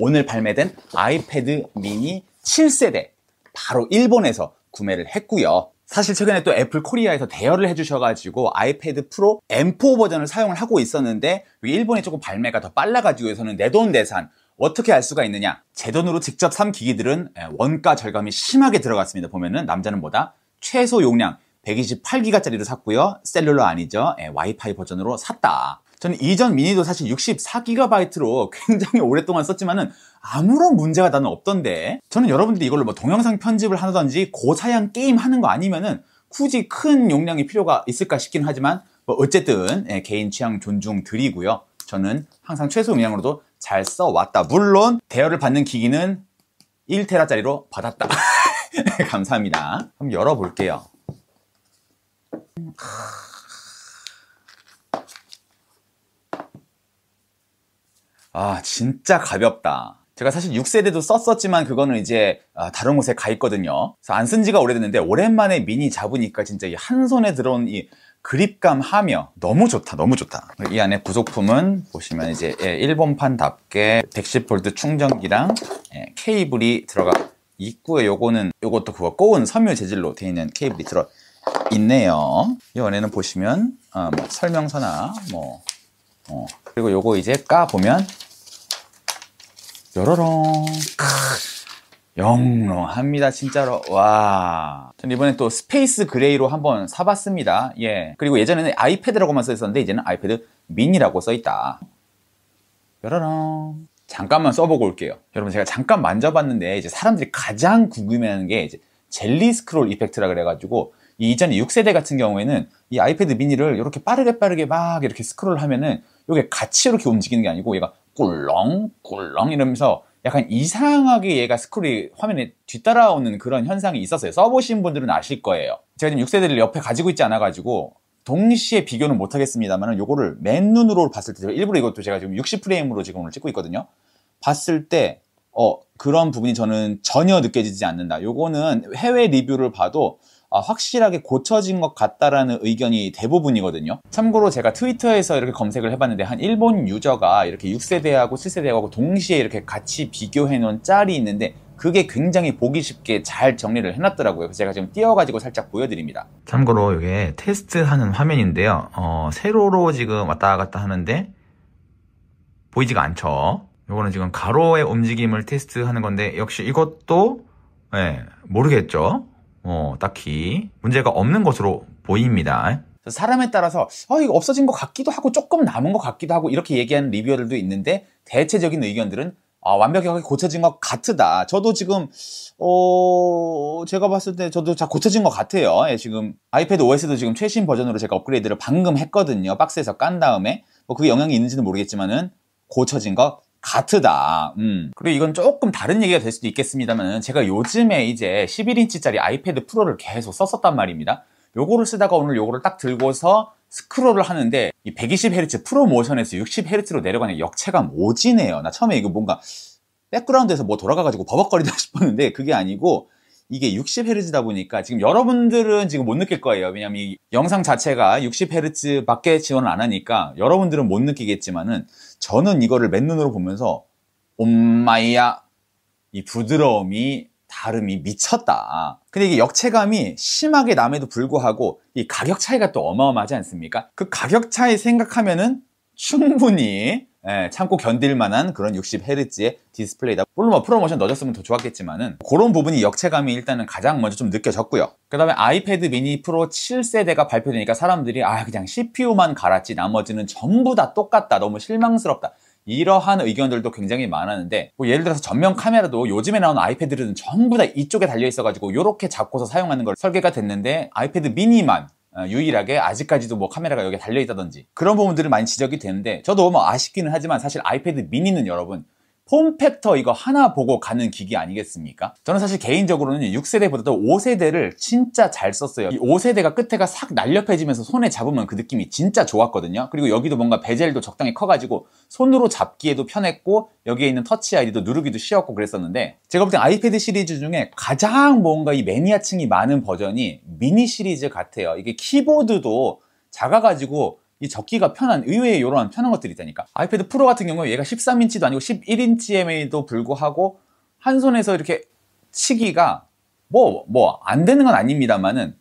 오늘 발매된 아이패드 미니 7세대 바로 일본에서 구매를 했고요. 사실 최근에 또 애플 코리아에서 대여를 해주셔가지고 아이패드 프로 M4 버전을 사용을 하고 있었는데 일본이 조금 발매가 더 빨라가지고 해서는 내 돈 내산 어떻게 알 수가 있느냐 제 돈으로 직접 산 기기들은 예, 원가 절감이 심하게 들어갔습니다 보면은 남자는 뭐다 최소 용량 128기가짜리를 샀고요 셀룰러 아니죠 예, 와이파이 버전으로 샀다 저는 이전 미니도 사실 64GB로 굉장히 오랫동안 썼지만은 아무런 문제가 나는 없던데 저는 여러분들이 이걸로 뭐 동영상 편집을 하든지 고사양 게임 하는 거 아니면은 굳이 큰 용량이 필요가 있을까 싶긴 하지만 뭐 어쨌든 예, 개인 취향 존중 드리고요 저는 항상 최소 용량으로도 잘 써왔다 물론 대여를 받는 기기는 1테라짜리로 받았다 네, 감사합니다 한번 열어볼게요 아 진짜 가볍다 제가 사실 6세대도 썼었지만 그거는 이제 아, 다른 곳에 가 있거든요 그래서 안 쓴 지가 오래됐는데 오랜만에 미니 잡으니까 진짜 이 한 손에 들어온 이 그립감 하며 너무 좋다 너무 좋다 이 안에 부속품은 보시면 이제 예, 일본판답게 110V 충전기랑 예, 케이블이 들어가 있고요 요거는 요것도 그거 꼬운 섬유 재질로 되어 있는 케이블이 들어 있네요 이 안에는 보시면 어, 설명서나 뭐 어, 그리고 요거 이제 까 보면 요로롱. 영롱합니다 진짜로 와저 이번에 또 스페이스 그레이로 한번 사봤습니다 예 그리고 예전에는 아이패드라고만 써있었는데 이제는 아이패드 미니라고 써있다 여러롱 잠깐만 써보고 올게요 여러분 제가 잠깐 만져봤는데 이제 사람들이 가장 궁금해하는 게 이제 젤리 스크롤 이펙트라 그래가지고 이 이전에 6세대 같은 경우에는 이 아이패드 미니를 이렇게 빠르게 빠르게 막 이렇게 스크롤 하면은 이게 같이 이렇게 움직이는 게 아니고 얘가 꿀렁 꿀렁 이러면서 약간 이상하게 얘가 스크롤이 화면에 뒤따라오는 그런 현상이 있었어요 써보신 분들은 아실 거예요 제가 지금 6세대를 옆에 가지고 있지 않아 가지고 동시에 비교는 못 하겠습니다만 요거를 맨눈으로 봤을 때 제가 일부러 이것도 제가 지금 60프레임으로 지금 오늘 찍고 있거든요 봤을 때 어, 그런 부분이 저는 전혀 느껴지지 않는다 요거는 해외 리뷰를 봐도 아, 확실하게 고쳐진 것 같다라는 의견이 대부분이거든요. 참고로 제가 트위터에서 이렇게 검색을 해봤는데 한 일본 유저가 이렇게 6세대하고 7세대하고 동시에 이렇게 같이 비교해 놓은 짤이 있는데 그게 굉장히 보기 쉽게 잘 정리를 해놨더라고요. 그래서 제가 지금 띄워가지고 살짝 보여드립니다. 참고로 이게 테스트하는 화면인데요. 어, 세로로 지금 왔다 갔다 하는데 보이지가 않죠. 이거는 지금 가로의 움직임을 테스트하는 건데 역시 이것도 네, 모르겠죠. 어, 딱히 문제가 없는 것으로 보입니다. 사람에 따라서 어, 이거 없어진 것 같기도 하고 조금 남은 것 같기도 하고 이렇게 얘기하는 리뷰어들도 있는데 대체적인 의견들은 아, 완벽하게 고쳐진 것 같으다. 저도 지금 어 제가 봤을 때 저도 잘 고쳐진 것 같아요. 예, 지금 아이패드 OS도 지금 최신 버전으로 제가 업그레이드를 방금 했거든요. 박스에서 깐 다음에 뭐 그게 영향이 있는지는 모르겠지만은 고쳐진 것 가트다 음. 그리고 이건 조금 다른 얘기가 될 수도 있겠습니다만 제가 요즘에 이제 11인치짜리 아이패드 프로를 계속 썼었단 말입니다. 요거를 쓰다가 오늘 요거를 딱 들고서 스크롤을 하는데 이 120Hz 프로 모션에서 60Hz로 내려가는 역체감 오지네요. 나 처음에 이거 뭔가 백그라운드에서 뭐 돌아가가지고 버벅거리다 싶었는데 그게 아니고 이게 60Hz다 보니까 지금 여러분들은 지금 못 느낄 거예요. 왜냐면 이 영상 자체가 60Hz 밖에 지원을 안 하니까 여러분들은 못 느끼겠지만은 저는 이거를 맨눈으로 보면서 엄마야 이 부드러움이 다름이 미쳤다. 근데 이게 역체감이 심하게 남에도 불구하고 이 가격 차이가 또 어마어마하지 않습니까? 그 가격 차이 생각하면은 충분히 예, 참고 견딜 만한 그런 60Hz의 디스플레이다. 물론 뭐 프로모션 넣어줬으면 더 좋았겠지만은 그런 부분이 역체감이 일단은 가장 먼저 좀 느껴졌고요. 그 다음에 아이패드 미니 프로 7세대가 발표되니까 사람들이 아 그냥 CPU만 갈았지 나머지는 전부 다 똑같다. 너무 실망스럽다. 이러한 의견들도 굉장히 많았는데 뭐 예를 들어서 전면 카메라도 요즘에 나온 아이패드들은 전부 다 이쪽에 달려 있어가지고 이렇게 잡고서 사용하는 걸 설계가 됐는데 아이패드 미니만 어, 유일하게 아직까지도 뭐 카메라가 여기 달려 있다든지 그런 부분들을 많이 지적이 되는데 저도 뭐 아쉽기는 하지만 사실 아이패드 미니는 여러분 폼 팩터 이거 하나 보고 가는 기기 아니겠습니까? 저는 사실 개인적으로는 6세대보다도 5세대를 진짜 잘 썼어요. 이 5세대가 끝에가 싹 날렵해지면서 손에 잡으면 그 느낌이 진짜 좋았거든요. 그리고 여기도 뭔가 베젤도 적당히 커가지고 손으로 잡기에도 편했고 여기에 있는 터치 아이디도 누르기도 쉬웠고 그랬었는데 제가 볼 땐 아이패드 시리즈 중에 가장 뭔가 이 매니아층이 많은 버전이 미니 시리즈 같아요. 이게 키보드도 작아가지고 이 적기가 편한 의외의 이런 편한 것들이 있다니까 아이패드 프로 같은 경우에 얘가 13인치도 아니고 11인치임에도 불구하고 한 손에서 이렇게 치기가 뭐 뭐 안 되는 건 아닙니다만은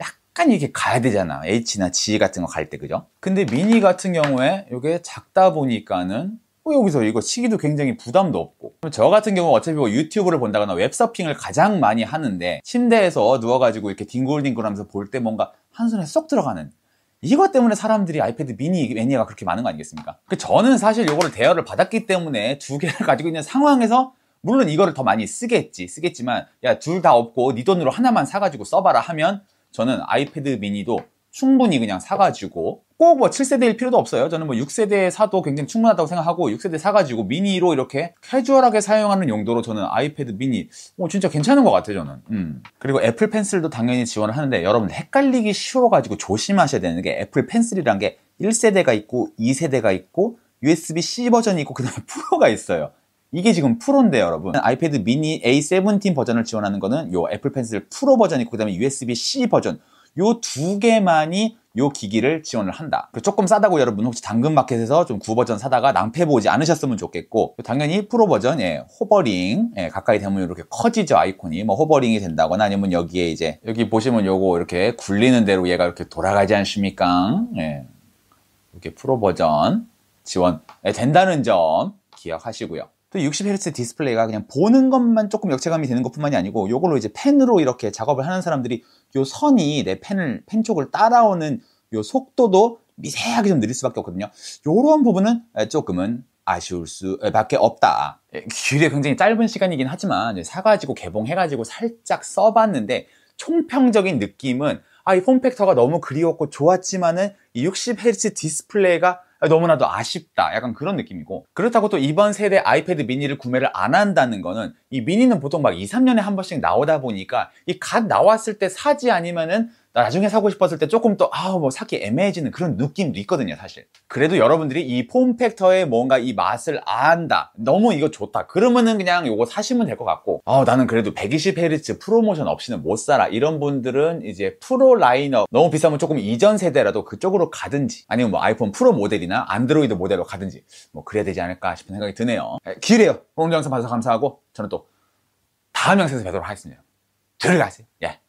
약간 이렇게 가야 되잖아 H나 G 같은 거 갈 때 그죠? 근데 미니 같은 경우에 이게 작다 보니까는 뭐 여기서 이거 치기도 굉장히 부담도 없고 저 같은 경우 어차피 뭐 유튜브를 본다거나 웹서핑을 가장 많이 하는데 침대에서 누워가지고 이렇게 뒹굴뒹굴하면서 볼 때 뭔가 한 손에 쏙 들어가는 이것 때문에 사람들이 아이패드 미니 매니아가 그렇게 많은 거 아니겠습니까? 그 저는 사실 이거를 대여를 받았기 때문에 두 개를 가지고 있는 상황에서 물론 이거를 더 많이 쓰겠지 쓰겠지만 야 둘 다 없고 네 돈으로 하나만 사가지고 써봐라 하면 저는 아이패드 미니도 충분히 그냥 사가지고 꼭 뭐 7세대일 필요도 없어요. 저는 뭐 6세대 사도 굉장히 충분하다고 생각하고 6세대 사가지고 미니로 이렇게 캐주얼하게 사용하는 용도로 저는 아이패드 미니 어, 진짜 괜찮은 것 같아요 저는. 음. 그리고 애플 펜슬도 당연히 지원을 하는데 여러분 헷갈리기 쉬워가지고 조심하셔야 되는 게 애플 펜슬이란 게 1세대가 있고 2세대가 있고 USB-C 버전이 있고 그 다음에 프로가 있어요. 이게 지금 프로인데 여러분 아이패드 미니 A17 버전을 지원하는 거는 요 애플 펜슬 프로 버전이 있고 그 다음에 USB-C 버전 요두 개만이 요 기기를 지원을 한다. 조금 싸다고 여러분 혹시 당근마켓에서 좀 구버전 사다가 낭패보지 않으셨으면 좋겠고 당연히 프로버전 예, 호버링 예, 가까이 되면 이렇게 커지죠 아이콘이 뭐 호버링이 된다거나 아니면 여기에 이제 여기 보시면 요거 이렇게 굴리는 대로 얘가 이렇게 돌아가지 않습니까? 예, 이렇게 프로버전 지원 예, 된다는 점 기억하시고요. 또 60Hz 디스플레이가 그냥 보는 것만 조금 역체감이 되는 것뿐만이 아니고 이걸로 이제 펜으로 이렇게 작업을 하는 사람들이 이 선이 내 펜을 펜 쪽을 따라오는 이 속도도 미세하게 좀 느릴 수밖에 없거든요. 이런 부분은 조금은 아쉬울 수밖에 없다. 예, 길이 굉장히 짧은 시간이긴 하지만 사가지고 개봉해가지고 살짝 써봤는데 총평적인 느낌은 아, 이 폼팩터가 너무 그리웠고 좋았지만은 이 60Hz 디스플레이가 너무나도 아쉽다 약간 그런 느낌이고 그렇다고 또 이번 세대 아이패드 미니를 구매를 안 한다는 거는 이 미니는 보통 막 2, 3년에 한 번씩 나오다 보니까 이 갓 나왔을 때 사지 아니면은 나중에 사고 싶었을 때 조금 또 아우 뭐 사기 애매해지는 그런 느낌도 있거든요 사실 그래도 여러분들이 이폼 팩터의 뭔가 이 맛을 안다 너무 이거 좋다 그러면은 그냥 이거 사시면 될 것 같고 아 나는 그래도 120Hz 프로모션 없이는 못 살아 이런 분들은 이제 프로 라이너 너무 비싸면 조금 이전 세대라도 그쪽으로 가든지 아니면 뭐 아이폰 프로 모델이나 안드로이드 모델로 가든지 뭐 그래야 되지 않을까 싶은 생각이 드네요 길이에요 오늘 영상 봐주셔서 감사하고 저는 또 다음 영상에서 뵙도록 하겠습니다 들어가세요 예.